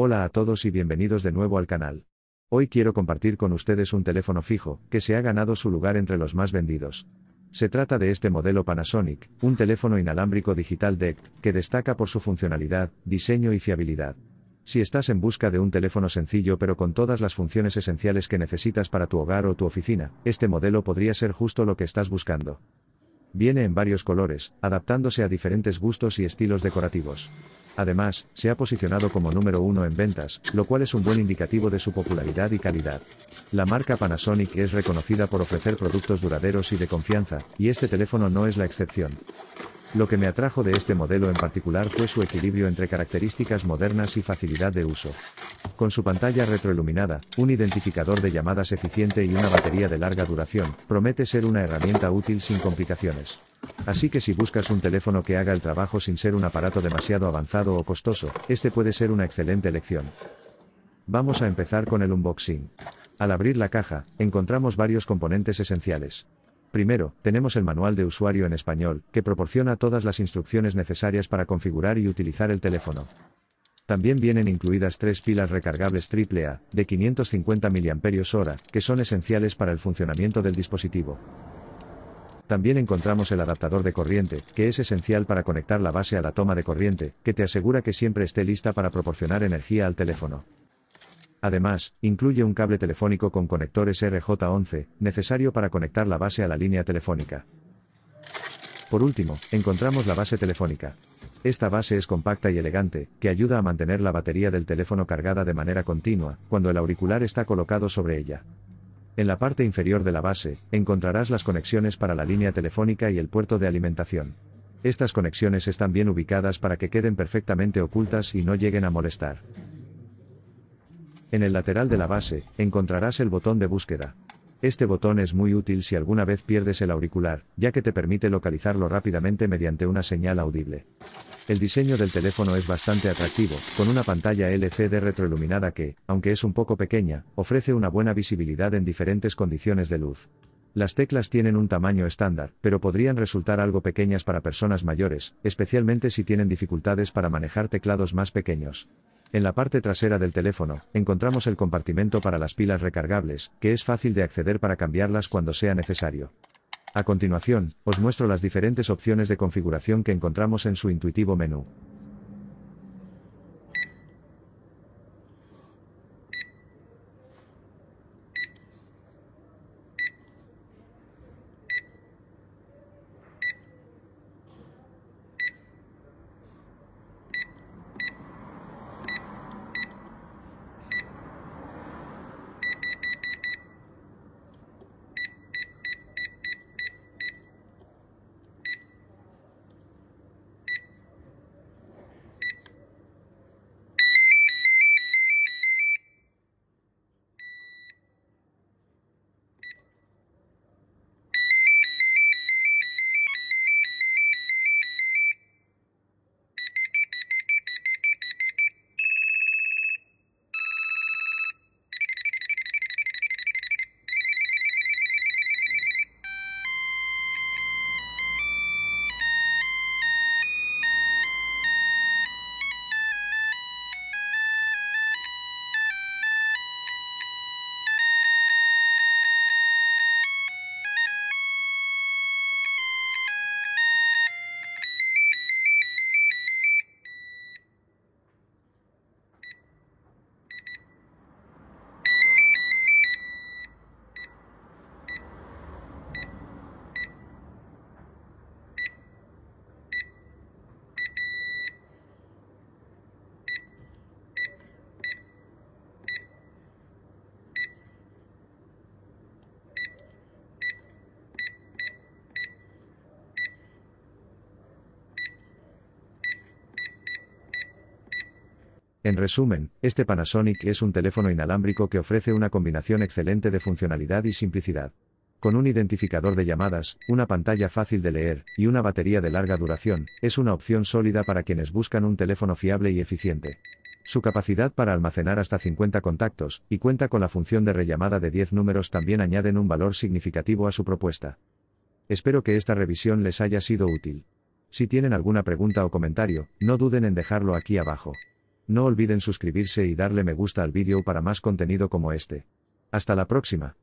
Hola a todos y bienvenidos de nuevo al canal. Hoy quiero compartir con ustedes un teléfono fijo, que se ha ganado su lugar entre los más vendidos. Se trata de este modelo Panasonic, un teléfono inalámbrico digital DECT, que destaca por su funcionalidad, diseño y fiabilidad. Si estás en busca de un teléfono sencillo pero con todas las funciones esenciales que necesitas para tu hogar o tu oficina, este modelo podría ser justo lo que estás buscando. Viene en varios colores, adaptándose a diferentes gustos y estilos decorativos. Además, se ha posicionado como número uno en ventas, lo cual es un buen indicativo de su popularidad y calidad. La marca Panasonic es reconocida por ofrecer productos duraderos y de confianza, y este teléfono no es la excepción. Lo que me atrajo de este modelo en particular fue su equilibrio entre características modernas y facilidad de uso. Con su pantalla retroiluminada, un identificador de llamadas eficiente y una batería de larga duración, promete ser una herramienta útil sin complicaciones. Así que si buscas un teléfono que haga el trabajo sin ser un aparato demasiado avanzado o costoso, este puede ser una excelente elección. Vamos a empezar con el unboxing. Al abrir la caja, encontramos varios componentes esenciales. Primero, tenemos el manual de usuario en español, que proporciona todas las instrucciones necesarias para configurar y utilizar el teléfono. También vienen incluidas tres pilas recargables AAA, de 550 mAh, que son esenciales para el funcionamiento del dispositivo. También encontramos el adaptador de corriente, que es esencial para conectar la base a la toma de corriente, que te asegura que siempre esté lista para proporcionar energía al teléfono. Además, incluye un cable telefónico con conectores RJ11, necesario para conectar la base a la línea telefónica. Por último, encontramos la base telefónica. Esta base es compacta y elegante, que ayuda a mantener la batería del teléfono cargada de manera continua, cuando el auricular está colocado sobre ella. En la parte inferior de la base, encontrarás las conexiones para la línea telefónica y el puerto de alimentación. Estas conexiones están bien ubicadas para que queden perfectamente ocultas y no lleguen a molestar. En el lateral de la base, encontrarás el botón de búsqueda. Este botón es muy útil si alguna vez pierdes el auricular, ya que te permite localizarlo rápidamente mediante una señal audible. El diseño del teléfono es bastante atractivo, con una pantalla LCD retroiluminada que, aunque es un poco pequeña, ofrece una buena visibilidad en diferentes condiciones de luz. Las teclas tienen un tamaño estándar, pero podrían resultar algo pequeñas para personas mayores, especialmente si tienen dificultades para manejar teclados más pequeños. En la parte trasera del teléfono, encontramos el compartimento para las pilas recargables, que es fácil de acceder para cambiarlas cuando sea necesario. A continuación, os muestro las diferentes opciones de configuración que encontramos en su intuitivo menú. En resumen, este Panasonic es un teléfono inalámbrico que ofrece una combinación excelente de funcionalidad y simplicidad. Con un identificador de llamadas, una pantalla fácil de leer, y una batería de larga duración, es una opción sólida para quienes buscan un teléfono fiable y eficiente. Su capacidad para almacenar hasta 50 contactos, y cuenta con la función de rellamada de 10 números también añaden un valor significativo a su propuesta. Espero que esta revisión les haya sido útil. Si tienen alguna pregunta o comentario, no duden en dejarlo aquí abajo. No olviden suscribirse y darle me gusta al vídeo para más contenido como este. Hasta la próxima.